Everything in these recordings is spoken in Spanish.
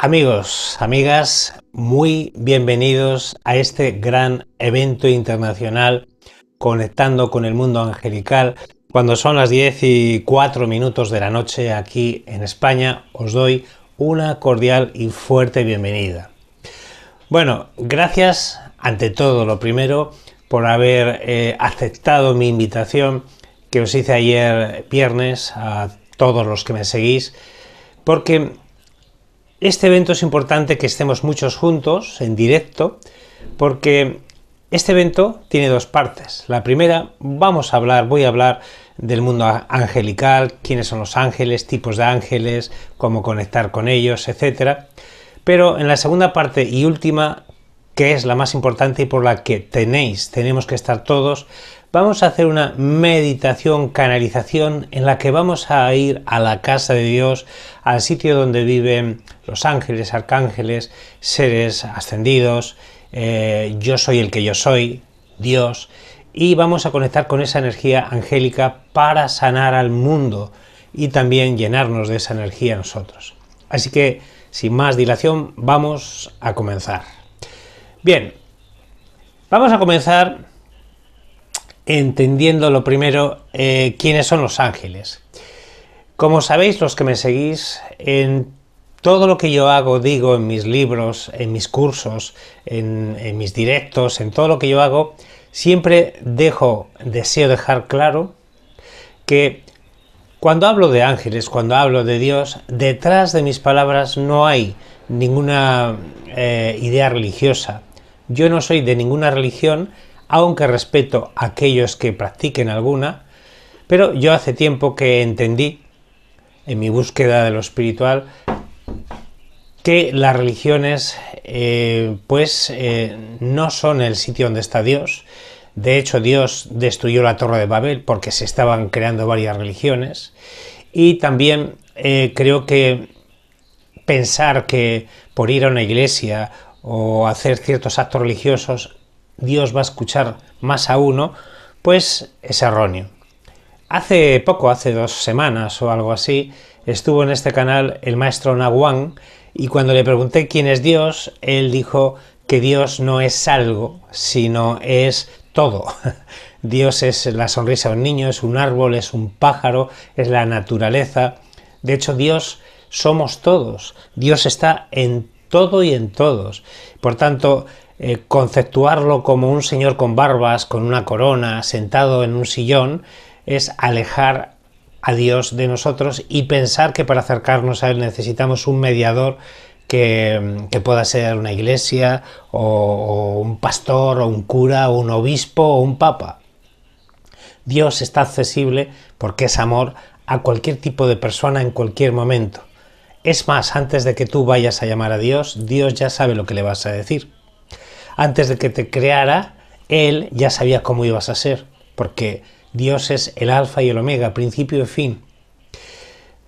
Amigos, amigas, muy bienvenidos a este gran evento internacional conectando con el mundo angelical. Cuando son las 10 y 4 minutos de la noche aquí en España, os doy una cordial y fuerte bienvenida. Bueno, gracias ante todo, lo primero, por haber eh, aceptado mi invitación que os hice ayer viernes a todos los que me seguís, porque este evento es importante que estemos muchos juntos, en directo, porque este evento tiene dos partes. La primera, vamos a hablar, voy a hablar del mundo angelical, quiénes son los ángeles, tipos de ángeles, cómo conectar con ellos, etc. Pero en la segunda parte y última, que es la más importante y por la que tenéis, tenemos que estar todos, vamos a hacer una meditación, canalización, en la que vamos a ir a la casa de Dios, al sitio donde viven los ángeles, arcángeles, seres ascendidos, eh, yo soy el que yo soy, Dios, y vamos a conectar con esa energía angélica para sanar al mundo y también llenarnos de esa energía nosotros. Así que, sin más dilación, vamos a comenzar. Bien, vamos a comenzar entendiendo lo primero eh, quiénes son los ángeles. Como sabéis los que me seguís, en todo lo que yo hago, digo en mis libros, en mis cursos, en, mis directos, en todo lo que yo hago, siempre dejo, deseo dejar claro que cuando hablo de ángeles, cuando hablo de Dios, detrás de mis palabras no hay ninguna eh, idea religiosa. Yo no soy de ninguna religión, aunque respeto a aquellos que practiquen alguna, pero yo hace tiempo que entendí, en mi búsqueda de lo espiritual, que las religiones eh, pues eh, no son el sitio donde está Dios. De hecho, Dios destruyó la Torre de Babel porque se estaban creando varias religiones. Y también eh, creo que pensar que por ir a una iglesia o hacer ciertos actos religiosos Dios va a escuchar más a uno, pues es erróneo. Hace poco, hace dos semanas o algo así, estuvo en este canal el maestro Naguán y cuando le pregunté quién es Dios, él dijo que Dios no es algo, sino es todo. Dios es la sonrisa de un niño, es un árbol, es un pájaro, es la naturaleza. De hecho, Dios somos todos. Dios está en todo y en todos. Por tanto, eh, conceptuarlo como un señor con barbas, con una corona, sentado en un sillón, es alejar a Dios de nosotros y pensar que para acercarnos a Él necesitamos un mediador que, mm, pueda ser una iglesia o un pastor o un cura o un obispo o un papa. Dios está accesible porque es amor a cualquier tipo de persona en cualquier momento. Es más, antes de que tú vayas a llamar a Dios, Dios ya sabe lo que le vas a decir antes de que te creara, Él ya sabía cómo ibas a ser, porque Dios es el alfa y el omega, principio y fin.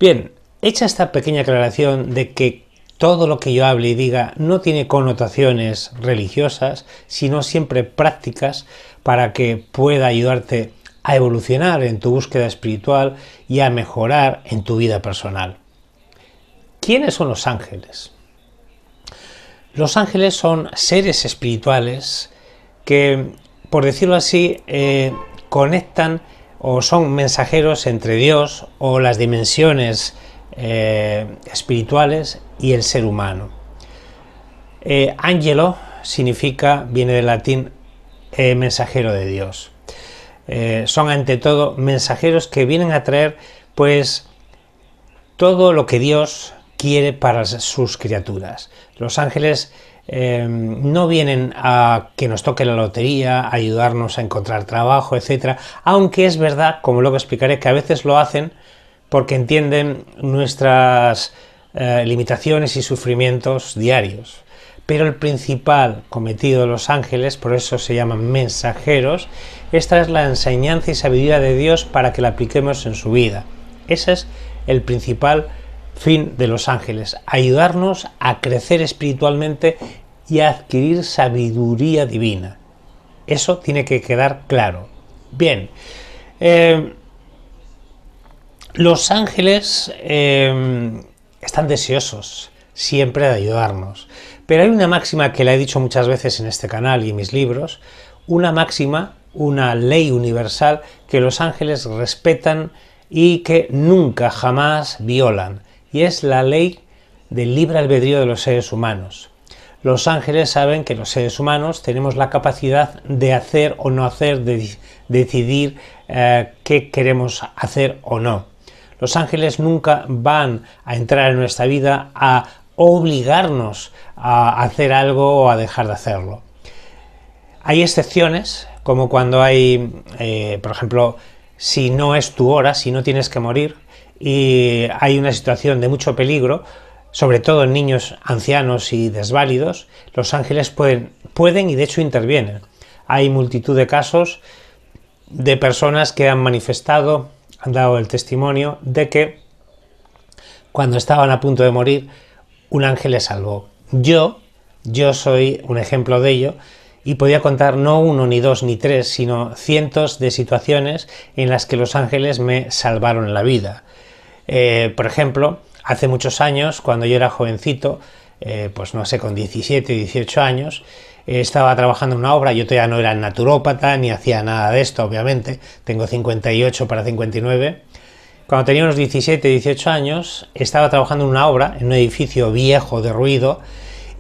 Bien, hecha esta pequeña aclaración de que todo lo que yo hable y diga no tiene connotaciones religiosas, sino siempre prácticas para que pueda ayudarte a evolucionar en tu búsqueda espiritual y a mejorar en tu vida personal. ¿Quiénes son los ángeles? Los ángeles son seres espirituales que, por decirlo así, eh, conectan o son mensajeros entre Dios o las dimensiones eh, espirituales y el ser humano. Ángelo eh, significa, viene del latín, mensajero de Dios. son ante todo mensajeros que vienen a traer pues todo lo que Dios quiere para sus criaturas. Los ángeles eh, no vienen a que nos toque la lotería, a ayudarnos a encontrar trabajo, etcétera Aunque es verdad, como luego explicaré, que a veces lo hacen porque entienden nuestras eh, limitaciones y sufrimientos diarios. Pero el principal cometido de los ángeles, por eso se llaman mensajeros, esta es la enseñanza y sabiduría de Dios para que la apliquemos en su vida. Ese es el principal fin de los ángeles, ayudarnos a crecer espiritualmente y a adquirir sabiduría divina. Eso tiene que quedar claro. Bien, eh, los ángeles eh, están deseosos siempre de ayudarnos, pero hay una máxima que la he dicho muchas veces en este canal y en mis libros, una máxima, una ley universal que los ángeles respetan y que nunca jamás violan y es la ley del libre albedrío de los seres humanos. Los ángeles saben que los seres humanos tenemos la capacidad de hacer o no hacer, de decidir eh, qué queremos hacer o no. Los ángeles nunca van a entrar en nuestra vida a obligarnos a hacer algo o a dejar de hacerlo. Hay excepciones, como cuando hay, eh, por ejemplo, si no es tu hora, si no tienes que morir, y hay una situación de mucho peligro, sobre todo en niños ancianos y desválidos, los ángeles pueden, pueden y de hecho intervienen. Hay multitud de casos de personas que han manifestado, han dado el testimonio de que cuando estaban a punto de morir, un ángel les salvó. Yo, yo soy un ejemplo de ello y podía contar no uno, ni dos, ni tres, sino cientos de situaciones en las que los ángeles me salvaron la vida. Eh, por ejemplo, hace muchos años, cuando yo era jovencito, eh, pues no sé, con 17, 18 años, eh, estaba trabajando en una obra, yo todavía no era naturópata, ni hacía nada de esto, obviamente, tengo 58 para 59. Cuando tenía unos 17, 18 años, estaba trabajando en una obra, en un edificio viejo, de ruido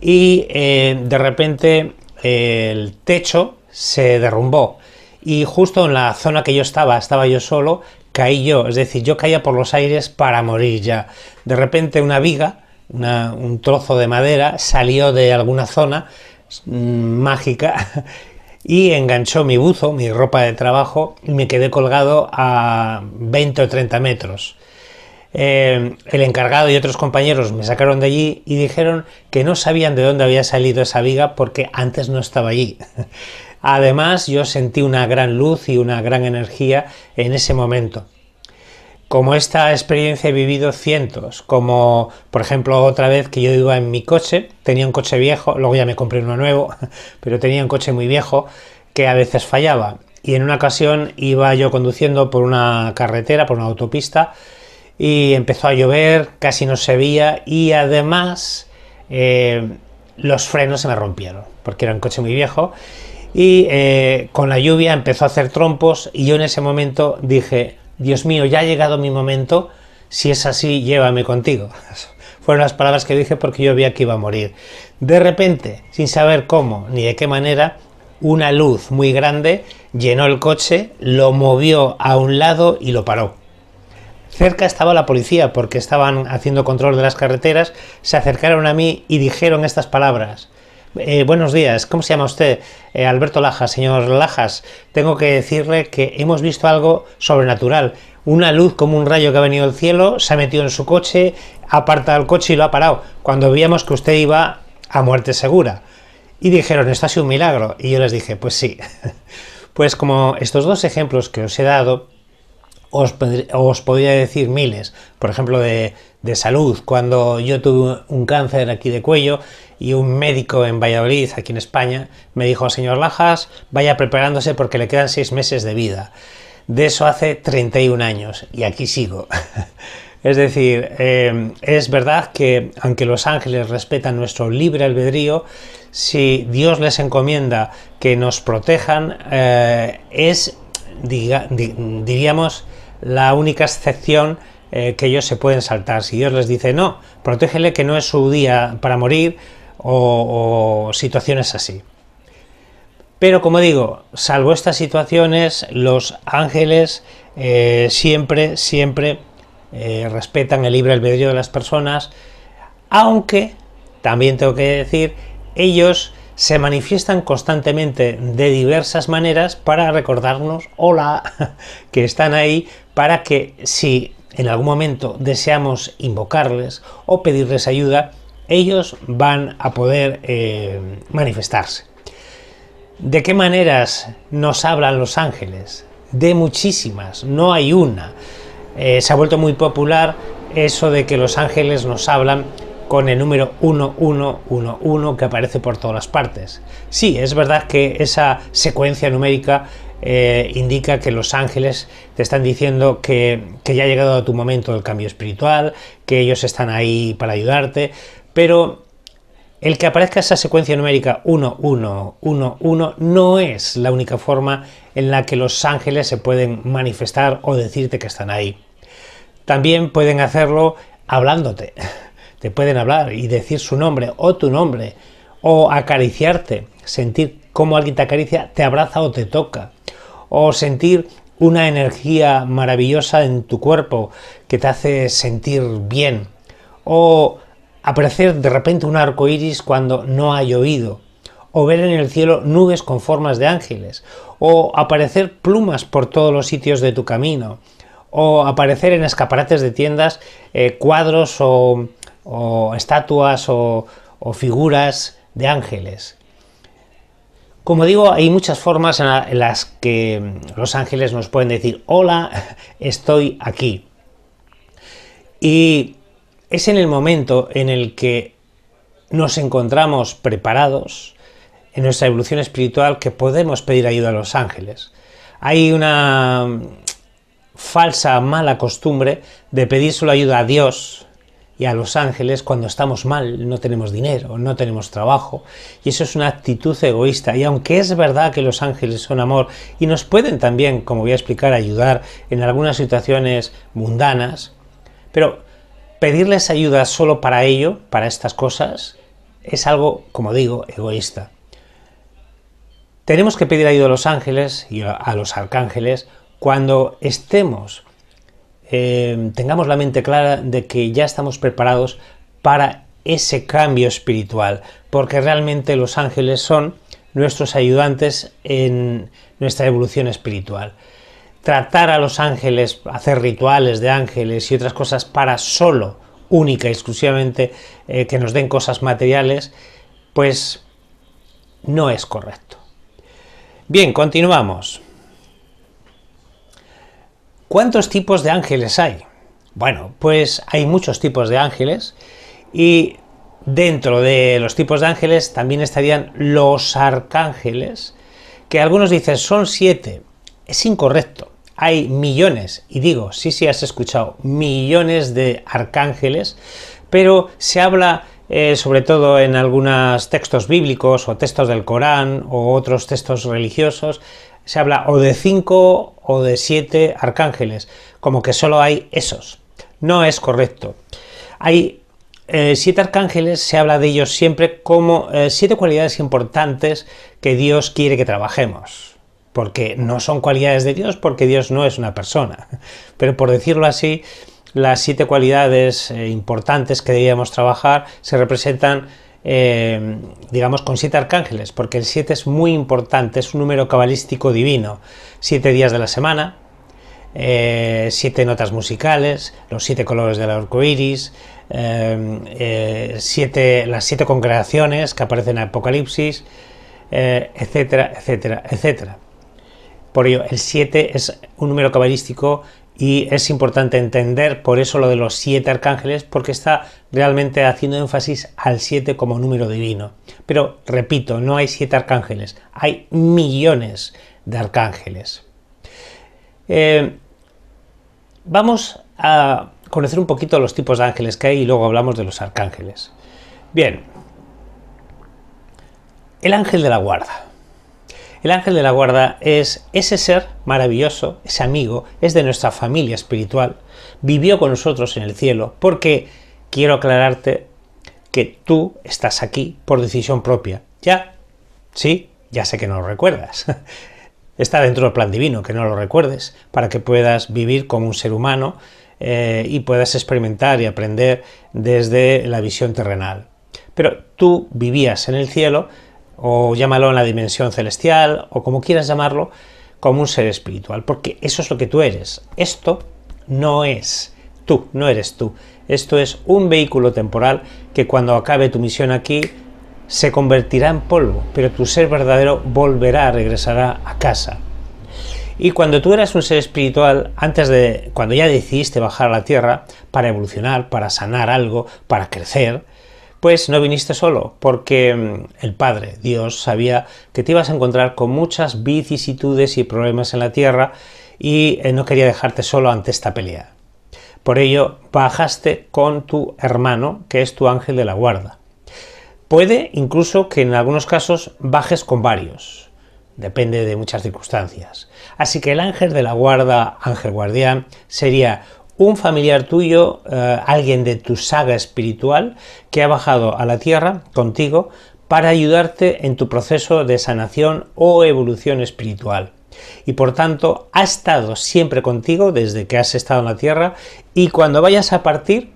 y de repente el techo se derrumbó. Y justo en la zona que yo estaba, estaba yo solo, caí yo, es decir, yo caía por los aires para morir ya. De repente una viga, un trozo de madera, salió de alguna zona mm, mágica y enganchó mi buzo, mi ropa de trabajo, y me quedé colgado a 20 o 30 metros. Em, el encargado y otros compañeros me sacaron de allí y dijeron que no sabían de dónde había salido esa viga porque antes no estaba allí. Además, yo sentí una gran luz y una gran energía en ese momento. Como esta experiencia he vivido cientos, como por ejemplo otra vez que yo iba en mi coche, tenía un coche viejo, luego ya me compré uno nuevo, pero tenía un coche muy viejo que a veces fallaba. Y en una ocasión iba yo conduciendo por una carretera, por una autopista, y empezó a llover, casi no se veía y además eh, los frenos se me rompieron, porque era un coche muy viejo y eh, con la lluvia empezó a hacer trompos y yo en ese momento dije, Dios mío, ya ha llegado mi momento, si es así, llévame contigo. Fueron las palabras que dije porque yo vi que iba a morir. De repente, sin saber cómo ni de qué manera, una luz muy grande llenó el coche, lo movió a un lado y lo paró. Cerca estaba la policía porque estaban haciendo control de las carreteras, se acercaron a mí y dijeron estas palabras. Eh, buenos días, ¿cómo se llama usted? Eh, Alberto Lajas, señor Lajas. Tengo que decirle que hemos visto algo sobrenatural. Una luz como un rayo que ha venido del cielo, se ha metido en su coche, ha apartado el coche y lo ha parado, cuando veíamos que usted iba a muerte segura. Y dijeron, esto ha sido un milagro. Y yo les dije, pues sí. Pues como estos dos ejemplos que os he dado, os, os, podría decir miles, por ejemplo, de, de, salud. Cuando yo tuve un cáncer aquí de cuello, y un médico en Valladolid, aquí en España, me dijo, señor Lajas, vaya preparándose porque le quedan seis meses de vida. De eso hace 31 años y aquí sigo. es decir, em, es verdad que aunque los ángeles respetan nuestro libre albedrío, si Dios les encomienda que nos protejan, eh, es, diríamos, la única excepción eh, que ellos se pueden saltar. Si Dios les dice, no, protégele que no es su día para morir, o, situaciones así. Pero como digo, salvo estas situaciones, los ángeles eh, siempre, siempre eh, respetan el libre albedrío de las personas, aunque, también tengo que decir, ellos se manifiestan constantemente de diversas maneras para recordarnos, hola, que están ahí, para que si en algún momento deseamos invocarles o pedirles ayuda, ellos van a poder eh, manifestarse. ¿De qué maneras nos hablan los ángeles? De muchísimas, no hay una. Eh, se ha vuelto muy popular eso de que los ángeles nos hablan con el número 1111 que aparece por todas las partes. Sí, es verdad que esa secuencia numérica eh, indica que los ángeles te están diciendo que, que ya ha llegado tu momento del cambio espiritual, que ellos están ahí para ayudarte, pero el que aparezca esa secuencia numérica 1, 1, 1, 1 no es la única forma en la que los ángeles se pueden manifestar o decirte que están ahí. También pueden hacerlo hablándote. Te pueden hablar y decir su nombre o tu nombre. O acariciarte, sentir cómo alguien te acaricia, te abraza o te toca. O sentir una energía maravillosa en tu cuerpo que te hace sentir bien. O aparecer de repente un arco iris cuando no ha llovido, o ver en el cielo nubes con formas de ángeles, o aparecer plumas por todos los sitios de tu camino, o aparecer en escaparates de tiendas eh, cuadros o, estatuas o, figuras de ángeles. Como digo, hay muchas formas en, en las que mm, los ángeles nos pueden decir, hola, estoy aquí. Y es en el momento en el que nos encontramos preparados en nuestra evolución espiritual que podemos pedir ayuda a los ángeles. Hay una mm, falsa mala costumbre de pedir solo ayuda a Dios y a los ángeles cuando estamos mal, no tenemos dinero, no tenemos trabajo, y eso es una actitud egoísta. Y aunque es verdad que los ángeles son amor y nos pueden también, como voy a explicar, ayudar en algunas situaciones mundanas, pero Pedirles ayuda solo para ello, para estas cosas, es algo, como digo, egoísta. Tenemos que pedir ayuda a los ángeles y a los arcángeles cuando estemos, eh, tengamos la mente clara de que ya estamos preparados para ese cambio espiritual, porque realmente los ángeles son nuestros ayudantes en nuestra evolución espiritual tratar a los ángeles, hacer rituales de ángeles y otras cosas para solo, única y exclusivamente eh, que nos den cosas materiales, pues no es correcto. Bien, continuamos. ¿Cuántos tipos de ángeles hay? Bueno, pues hay muchos tipos de ángeles y dentro de los tipos de ángeles también estarían los arcángeles, que algunos dicen son siete, es incorrecto. Hay millones, y digo, sí, sí, has escuchado, millones de arcángeles, pero se habla eh, sobre todo en algunos textos bíblicos o textos del Corán o otros textos religiosos, se habla o de cinco o de siete arcángeles, como que solo hay esos. No es correcto. Hay eh, siete arcángeles, se habla de ellos siempre como eh, siete cualidades importantes que Dios quiere que trabajemos porque no son cualidades de Dios, porque Dios no es una persona. Pero por decirlo así, las siete cualidades eh, importantes que debíamos trabajar se representan, eh, digamos, con siete arcángeles, porque el siete es muy importante, es un número cabalístico divino. Siete días de la semana, eh, siete notas musicales, los siete colores del arco iris, em, siete, las siete congregaciones que aparecen en Apocalipsis, etcétera, etcétera, etcétera. Por ello, el 7 es un número cabalístico y es importante entender por eso lo de los siete arcángeles, porque está realmente haciendo énfasis al 7 como número divino. Pero repito, no hay siete arcángeles, hay millones de arcángeles. Eh, vamos a conocer un poquito los tipos de ángeles que hay y luego hablamos de los arcángeles. Bien, el ángel de la guarda. El ángel de la guarda es ese ser maravilloso, ese amigo, es de nuestra familia espiritual, vivió con nosotros en el cielo, porque quiero aclararte que tú estás aquí por decisión propia. Ya, sí, ya sé que no lo recuerdas. Está dentro del plan divino que no lo recuerdes, para que puedas vivir como un ser humano eh, y puedas experimentar y aprender desde la visión terrenal. Pero tú vivías en el cielo o llámalo en la dimensión celestial, o como quieras llamarlo, como un ser espiritual, porque eso es lo que tú eres. Esto no es tú, no eres tú. Esto es un vehículo temporal que cuando acabe tu misión aquí se convertirá en polvo, pero tu ser verdadero volverá, regresará a casa. Y cuando tú eras un ser espiritual, antes de cuando ya decidiste bajar a la tierra para evolucionar, para sanar algo, para crecer, pues no viniste solo, porque mm, el Padre, Dios, sabía que te ibas a encontrar con muchas vicisitudes y problemas en la tierra y eh, no quería dejarte solo ante esta pelea. Por ello, bajaste con tu hermano, que es tu ángel de la guarda. Puede incluso que en algunos casos bajes con varios, depende de muchas circunstancias. Así que el ángel de la guarda, ángel guardián, sería un familiar tuyo, eh, alguien de tu saga espiritual, que ha bajado a la tierra contigo para ayudarte en tu proceso de sanación o evolución espiritual. Y por tanto, ha estado siempre contigo desde que has estado en la tierra y cuando vayas a partir,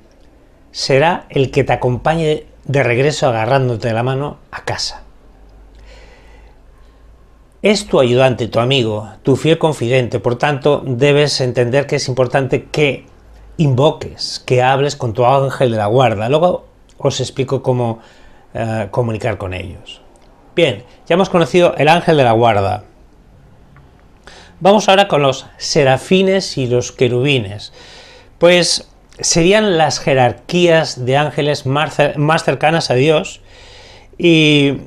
será el que te acompañe de regreso agarrándote la mano a casa. Es tu ayudante, tu amigo, tu fiel confidente, por tanto debes entender que es importante que invoques, que hables con tu ángel de la guarda. Luego os explico cómo eh, comunicar con ellos. Bien, ya hemos conocido el ángel de la guarda. Vamos ahora con los serafines y los querubines. Pues serían las jerarquías de ángeles más, más cercanas a Dios y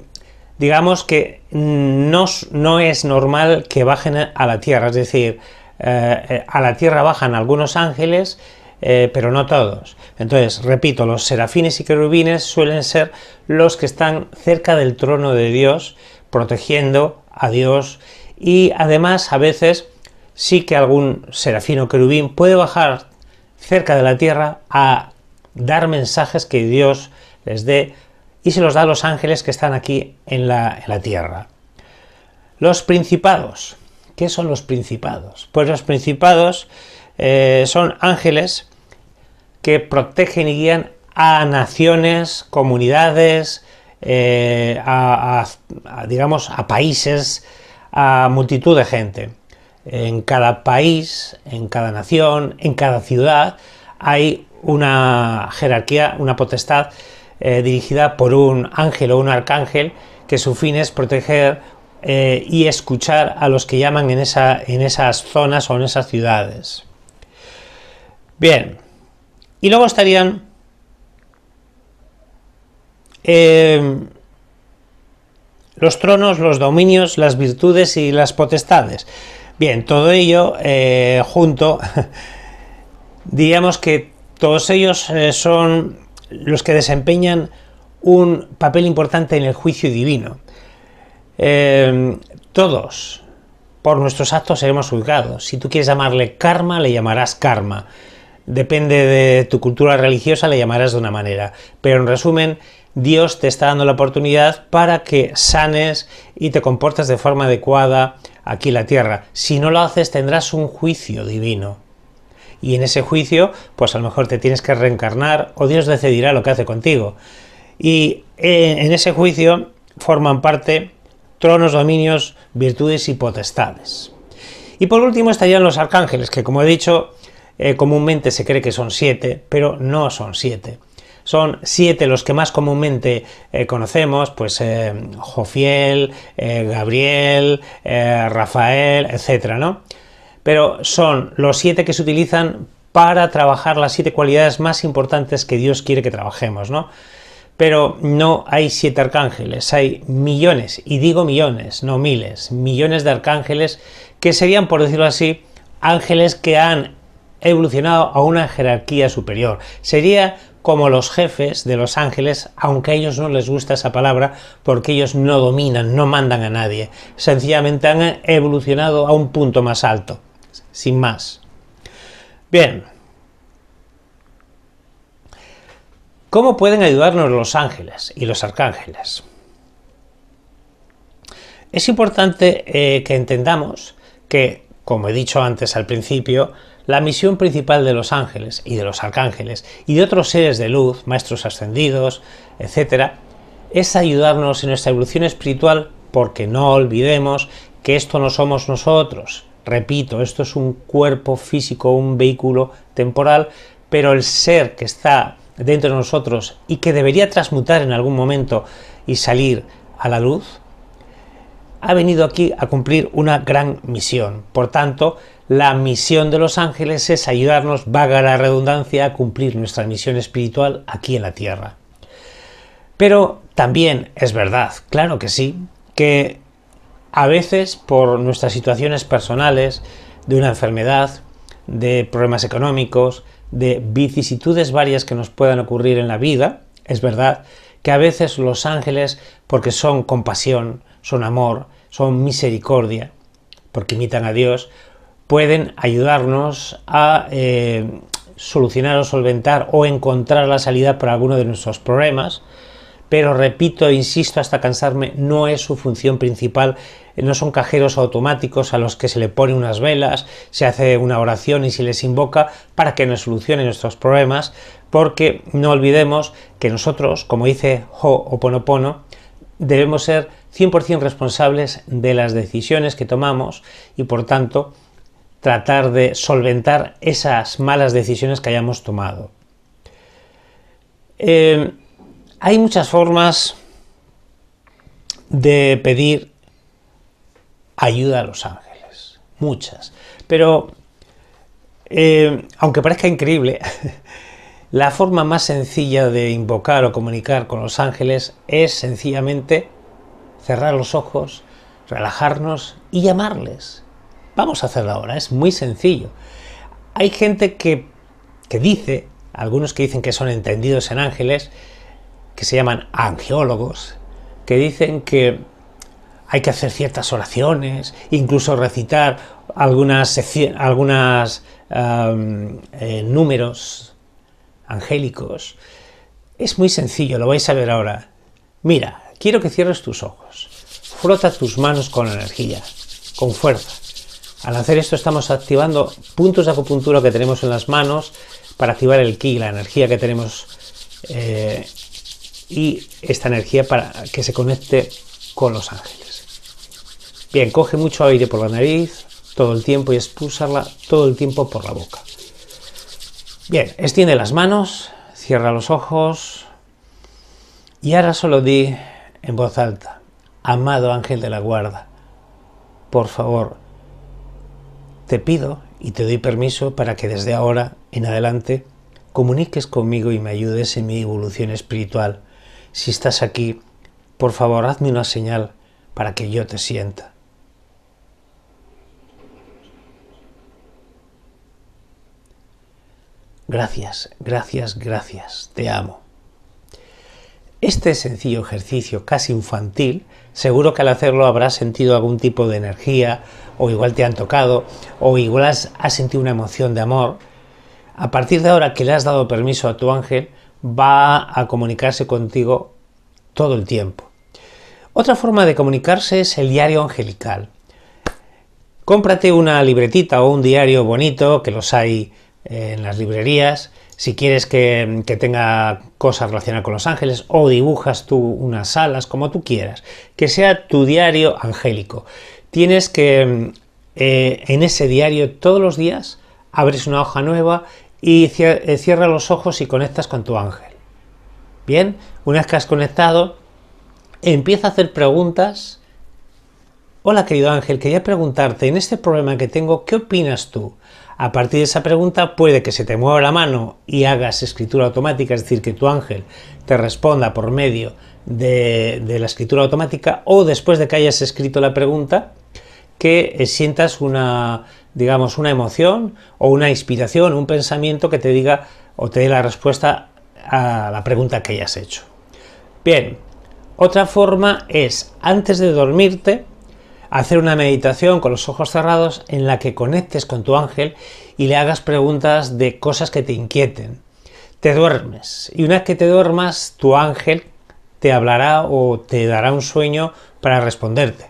digamos que no, no es normal que bajen a la tierra, es decir, eh, eh, a la tierra bajan algunos ángeles, eh, pero no todos. Entonces, repito, los serafines y querubines suelen ser los que están cerca del trono de Dios, protegiendo a Dios y además a veces sí que algún serafino o querubín puede bajar cerca de la tierra a dar mensajes que Dios les dé y se los da a los ángeles que están aquí en la, en la tierra. Los principados. ¿Qué son los principados? Pues los principados eh, son ángeles que protegen y guían a naciones, comunidades, eh, a, digamos, a países, a multitud de gente. En cada país, en cada nación, en cada ciudad hay una jerarquía, una potestad eh, dirigida por un ángel o un arcángel que su fin es proteger eh, y escuchar a los que llaman en, esa, en esas zonas o en esas ciudades. Bien, y luego estarían eh, los tronos, los dominios, las virtudes y las potestades. Bien, todo ello eh, junto, diríamos que todos ellos son los que desempeñan un papel importante en el juicio divino. Em, todos, por nuestros actos seremos juzgados. Si tú quieres llamarle karma, le llamarás karma. Depende de tu cultura religiosa, le llamarás de una manera. Pero en resumen, Dios te está dando la oportunidad para que sanes y te comportes de forma adecuada aquí en la tierra. Si no lo haces, tendrás un juicio divino. Y en ese juicio, pues a lo mejor te tienes que reencarnar o Dios decidirá lo que hace contigo. Y eh, en ese juicio forman parte tronos, dominios, virtudes y potestades. Y por último estarían los arcángeles, que como he dicho, eh, comúnmente se cree que son siete, pero no son siete. Son siete los que más comúnmente eh, conocemos, pues eh, Jofiel, Gabriel, Rafael, etcétera ¿no? Pero son los siete que se utilizan para trabajar las siete cualidades más importantes que Dios quiere que trabajemos, ¿no? pero no hay siete arcángeles, hay millones, y digo millones, no miles, millones de arcángeles que serían, por decirlo así, ángeles que han evolucionado a una jerarquía superior. Sería como los jefes de los ángeles, aunque a ellos no les gusta esa palabra, porque ellos no dominan, no mandan a nadie. Sencillamente han evolucionado a un punto más alto, sin más. Bien, ¿Cómo pueden ayudarnos los ángeles y los arcángeles? Es importante eh, que entendamos que, como he dicho antes al principio, la misión principal de los ángeles y de los arcángeles y de otros seres de luz, maestros ascendidos, etc., es ayudarnos en nuestra evolución espiritual porque no olvidemos que esto no somos nosotros. Repito, esto es un cuerpo físico, un vehículo temporal, pero el ser que está dentro de nosotros y que debería transmutar en algún momento y salir a la luz, ha venido aquí a cumplir una gran misión. Por tanto, la misión de los ángeles es ayudarnos, vaga la redundancia, a cumplir nuestra misión espiritual aquí en la tierra. Pero también es verdad, claro que sí, que a veces por nuestras situaciones personales, de una enfermedad, de problemas económicos, de vicisitudes varias que nos puedan ocurrir en la vida, es verdad que a veces los ángeles, porque son compasión, son amor, son misericordia, porque imitan a Dios, pueden ayudarnos a eh, solucionar o solventar o encontrar la salida para alguno de nuestros problemas, pero repito, e insisto hasta cansarme, no es su función principal, no son cajeros automáticos a los que se le pone unas velas, se hace una oración y se les invoca para que nos solucionen nuestros problemas, porque no olvidemos que nosotros, como dice Ho'oponopono, debemos ser 100% responsables de las decisiones que tomamos y por tanto tratar de solventar esas malas decisiones que hayamos tomado. Eh, hay muchas formas de pedir ayuda a los ángeles, muchas. Pero, eh, aunque parezca increíble, la forma más sencilla de invocar o comunicar con los ángeles es sencillamente cerrar los ojos, relajarnos y llamarles. Vamos a hacerlo ahora, es muy sencillo. Hay gente que, que dice, algunos que dicen que son entendidos en ángeles, que se llaman angiólogos, que dicen que hay que hacer ciertas oraciones, incluso recitar algunas, algunas eh, números angélicos. Es muy sencillo, lo vais a ver ahora. Mira, quiero que cierres tus ojos. Frota tus manos con energía, con fuerza. Al hacer esto estamos activando puntos de acupuntura que tenemos en las manos para activar el ki, la energía que tenemos eh, y esta energía para que se conecte con los ángeles. Bien, coge mucho aire por la nariz todo el tiempo y expulsarla todo el tiempo por la boca. Bien, extiende las manos, cierra los ojos y ahora solo di en voz alta, amado ángel de la guarda, por favor, te pido y te doy permiso para que desde ahora en adelante comuniques conmigo y me ayudes en mi evolución espiritual si estás aquí, por favor hazme una señal para que yo te sienta. Gracias, gracias, gracias, te amo. Este sencillo ejercicio casi infantil, seguro que al hacerlo habrás sentido algún tipo de energía, o igual te han tocado, o igual has, has sentido una emoción de amor. A partir de ahora que le has dado permiso a tu ángel, va a comunicarse contigo todo el tiempo. Otra forma de comunicarse es el diario angelical. Cómprate una libretita o un diario bonito, que los hay eh, en las librerías, si quieres que, tenga cosas relacionadas con los ángeles o dibujas tú unas alas, como tú quieras, que sea tu diario angélico. Tienes que eh, en ese diario todos los días abres una hoja nueva y eh, cierra los ojos y conectas con tu ángel. Bien, una vez que has conectado, empieza a hacer preguntas. Hola querido ángel, quería preguntarte, en este problema que tengo, ¿qué opinas tú? A partir de esa pregunta puede que se te mueva la mano y hagas escritura automática, es decir, que tu ángel te responda por medio de, de la escritura automática o después de que hayas escrito la pregunta, que eh, sientas una digamos, una emoción o una inspiración, un pensamiento que te diga o te dé la respuesta a la pregunta que hayas hecho. Bien, otra forma es, antes de dormirte, hacer una meditación con los ojos cerrados en la que conectes con tu ángel y le hagas preguntas de cosas que te inquieten. Te duermes y una vez que te duermas, tu ángel te hablará o te dará un sueño para responderte.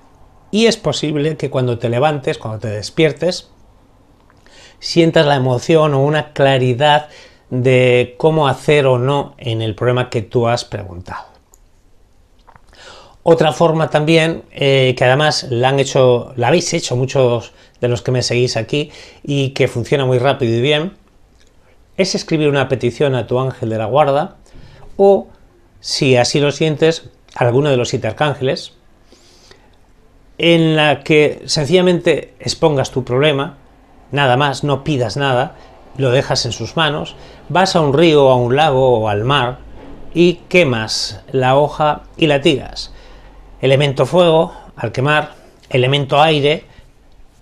Y es posible que cuando te levantes, cuando te despiertes, sientas la emoción o una claridad de cómo hacer o no en el problema que tú has preguntado. Otra forma también, eh, que además la han hecho, la habéis hecho muchos de los que me seguís aquí y que funciona muy rápido y bien, es escribir una petición a tu ángel de la guarda o, si así lo sientes, a alguno de los siete arcángeles, en la que sencillamente expongas tu problema, nada más, no pidas nada, lo dejas en sus manos, vas a un río, a un lago o al mar y quemas la hoja y la tiras. Elemento fuego, al quemar, elemento aire,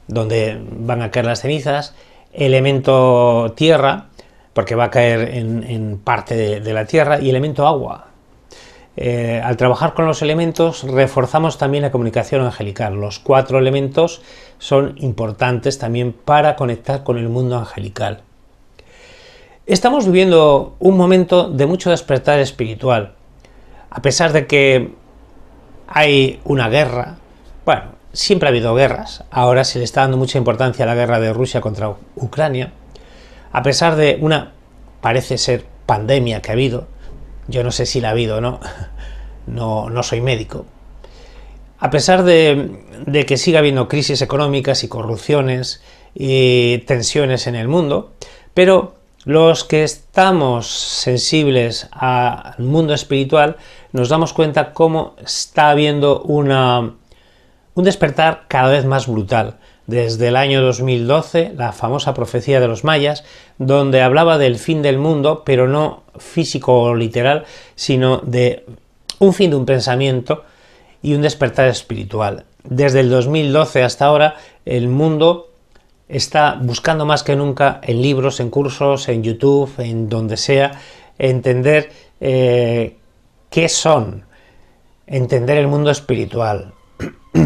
donde van a caer las cenizas, elemento tierra, porque va a caer en, parte de, la tierra, y elemento agua. Eh, al trabajar con los elementos reforzamos también la comunicación angelical. Los cuatro elementos son importantes también para conectar con el mundo angelical. Estamos viviendo un momento de mucho despertar espiritual. A pesar de que hay una guerra, bueno, siempre ha habido guerras, ahora se le está dando mucha importancia a la guerra de Rusia contra Ucrania, a pesar de una, parece ser, pandemia que ha habido, yo no sé si la ha habido o no, no, no soy médico, a pesar de, que siga habiendo crisis económicas y corrupciones y tensiones en el mundo, pero los que estamos sensibles al mundo espiritual nos damos cuenta cómo está habiendo un despertar cada vez más brutal. Desde el año 2012, la famosa profecía de los mayas, donde hablaba del fin del mundo, pero no físico o literal, sino de un fin de un pensamiento, y un despertar espiritual. Desde el 2012 hasta ahora, el mundo está buscando más que nunca en libros, en cursos, en YouTube, en donde sea, entender eh, qué son, entender el mundo espiritual.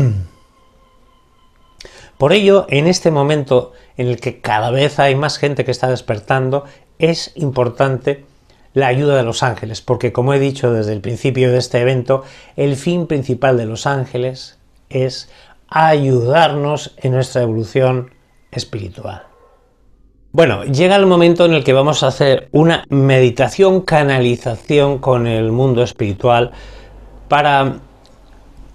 Por ello, en este momento en el que cada vez hay más gente que está despertando, es importante la ayuda de los ángeles, porque como he dicho desde el principio de este evento, el fin principal de los ángeles es ayudarnos en nuestra evolución espiritual. Bueno, llega el momento en el que vamos a hacer una meditación canalización con el mundo espiritual para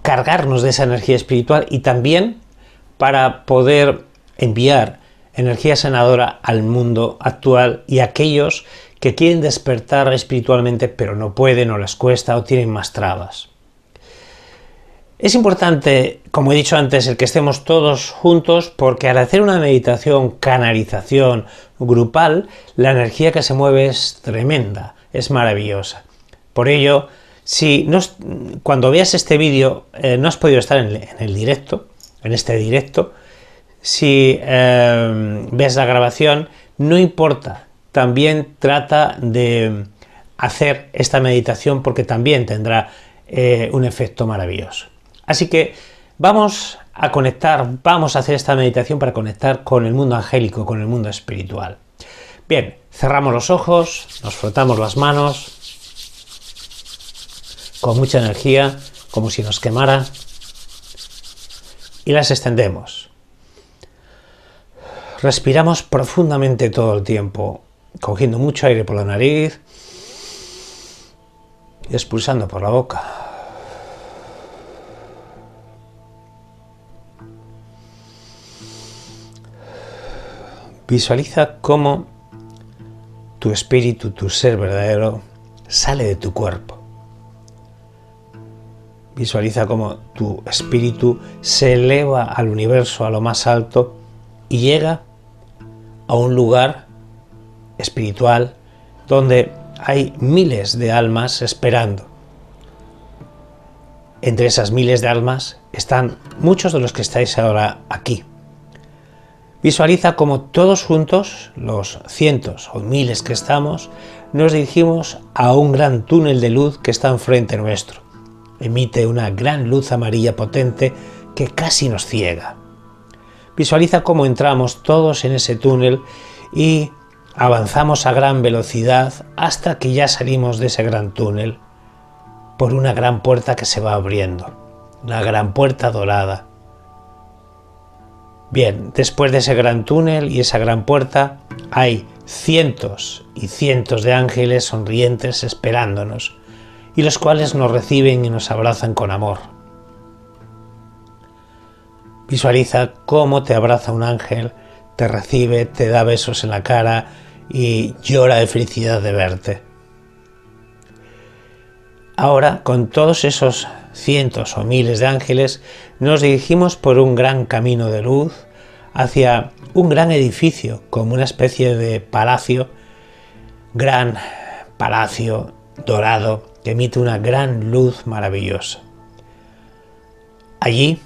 cargarnos de esa energía espiritual y también para poder enviar energía sanadora al mundo actual y a aquellos que quieren despertar espiritualmente pero no pueden o les cuesta o tienen más trabas. Es importante, como he dicho antes, el que estemos todos juntos porque al hacer una meditación, canalización grupal, la energía que se mueve es tremenda, es maravillosa. Por ello, si cuando veas este vídeo eh, no has podido estar en, el directo, en este directo, si eh, ves la grabación, no importa, también trata de hacer esta meditación porque también tendrá eh, un efecto maravilloso. Así que vamos a conectar, vamos a hacer esta meditación para conectar con el mundo angélico, con el mundo espiritual. Bien, cerramos los ojos, nos frotamos las manos con mucha energía, como si nos quemara, y las extendemos. Respiramos profundamente todo el tiempo, cogiendo mucho aire por la nariz y expulsando por la boca. Visualiza cómo tu espíritu, tu ser verdadero, sale de tu cuerpo. Visualiza cómo tu espíritu se eleva al universo, a lo más alto, y llega a un lugar espiritual donde hay miles de almas esperando. Entre esas miles de almas están muchos de los que estáis ahora aquí. Visualiza como todos juntos, los cientos o miles que estamos, nos dirigimos a un gran túnel de luz que está enfrente nuestro. Emite una gran luz amarilla potente que casi nos ciega. Visualiza cómo entramos todos en ese túnel y Avanzamos a gran velocidad hasta que ya salimos de ese gran túnel por una gran puerta que se va abriendo, la gran puerta dorada. Bien, después de ese gran túnel y esa gran puerta hay cientos y cientos de ángeles sonrientes esperándonos, y los cuales nos reciben y nos abrazan con amor. Visualiza cómo te abraza un ángel, te recibe, te da besos en la cara, y llora de felicidad de verte. Ahora, con todos esos cientos o miles de ángeles, nos dirigimos por un gran camino de luz hacia un gran edificio, como una especie de palacio, gran palacio dorado que emite una gran luz maravillosa. Allí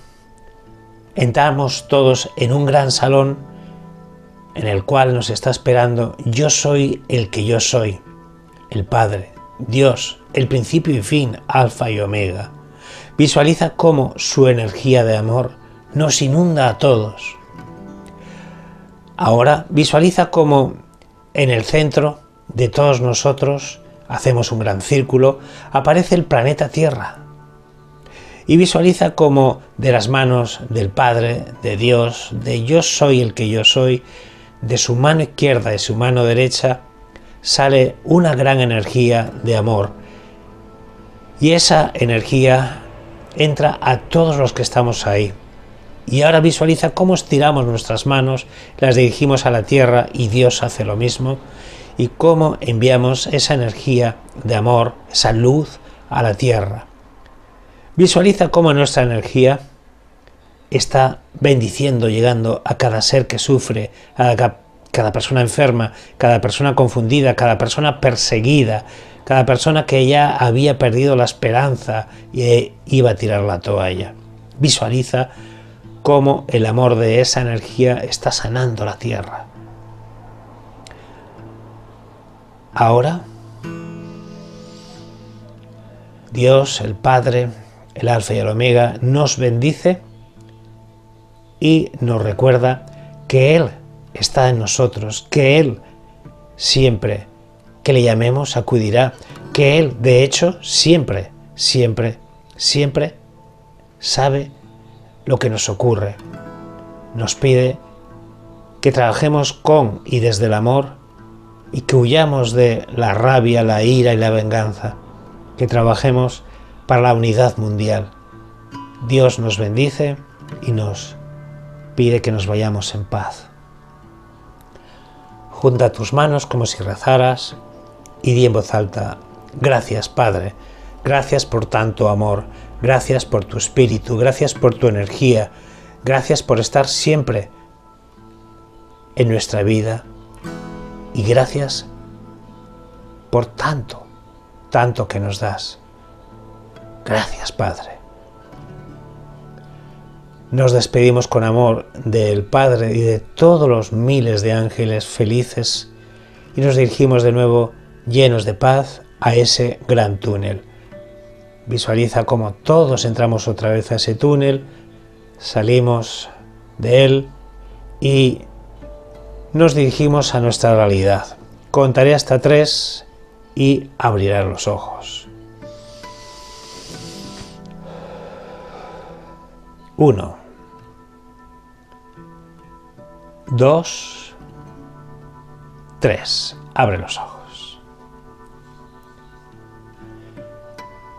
entramos todos en un gran salón en el cual nos está esperando yo soy el que yo soy, el Padre, Dios, el principio y fin, alfa y omega. Visualiza cómo su energía de amor nos inunda a todos. Ahora visualiza cómo en el centro de todos nosotros, hacemos un gran círculo, aparece el planeta Tierra. Y visualiza cómo de las manos del Padre, de Dios, de yo soy el que yo soy, de su mano izquierda y su mano derecha sale una gran energía de amor. Y esa energía entra a todos los que estamos ahí. Y ahora visualiza cómo estiramos nuestras manos, las dirigimos a la tierra y Dios hace lo mismo. Y cómo enviamos esa energía de amor, esa luz a la tierra. Visualiza cómo nuestra energía está bendiciendo, llegando a cada ser que sufre, a cada persona enferma, cada persona confundida, cada persona perseguida, cada persona que ya había perdido la esperanza y eh, iba a tirar la toalla. Visualiza cómo el amor de esa energía está sanando la tierra. Ahora, Dios, el Padre, el Alfa y el Omega, nos bendice y nos recuerda que Él está en nosotros, que Él siempre que le llamemos acudirá, que Él de hecho siempre, siempre, siempre sabe lo que nos ocurre. Nos pide que trabajemos con y desde el amor y que huyamos de la rabia, la ira y la venganza, que trabajemos para la unidad mundial. Dios nos bendice y nos pide que nos vayamos en paz. Junta tus manos como si rezaras y di en voz alta, gracias Padre, gracias por tanto amor, gracias por tu espíritu, gracias por tu energía, gracias por estar siempre en nuestra vida y gracias por tanto, tanto que nos das. Gracias Padre. Nos despedimos con amor del Padre y de todos los miles de ángeles felices y nos dirigimos de nuevo llenos de paz a ese gran túnel. Visualiza cómo todos entramos otra vez a ese túnel, salimos de él y nos dirigimos a nuestra realidad. Contaré hasta tres y abrirás los ojos. 1. dos, tres. Abre los ojos.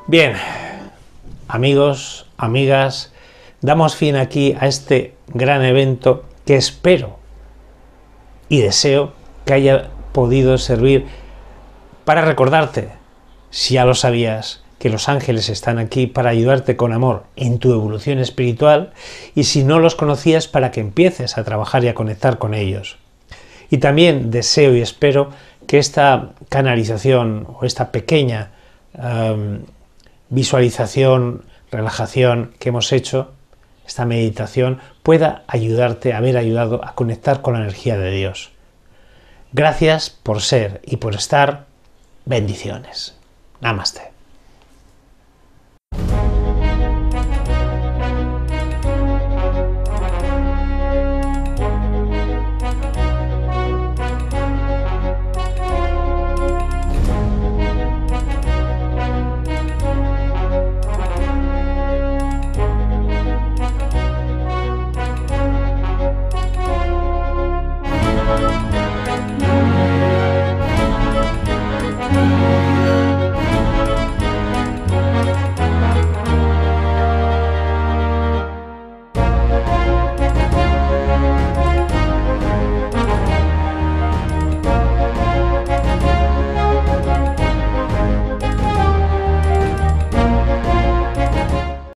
Bien, amigos, amigas, damos fin aquí a este gran evento que espero y deseo que haya podido servir para recordarte, si ya lo sabías, que los ángeles están aquí para ayudarte con amor en tu evolución espiritual y si no los conocías para que empieces a trabajar y a conectar con ellos. Y también deseo y espero que esta canalización o esta pequeña visualización, relajación que hemos hecho, esta meditación, pueda ayudarte, haber ayudado a conectar con la energía de Dios. Gracias por ser y por estar. Bendiciones. Namaste.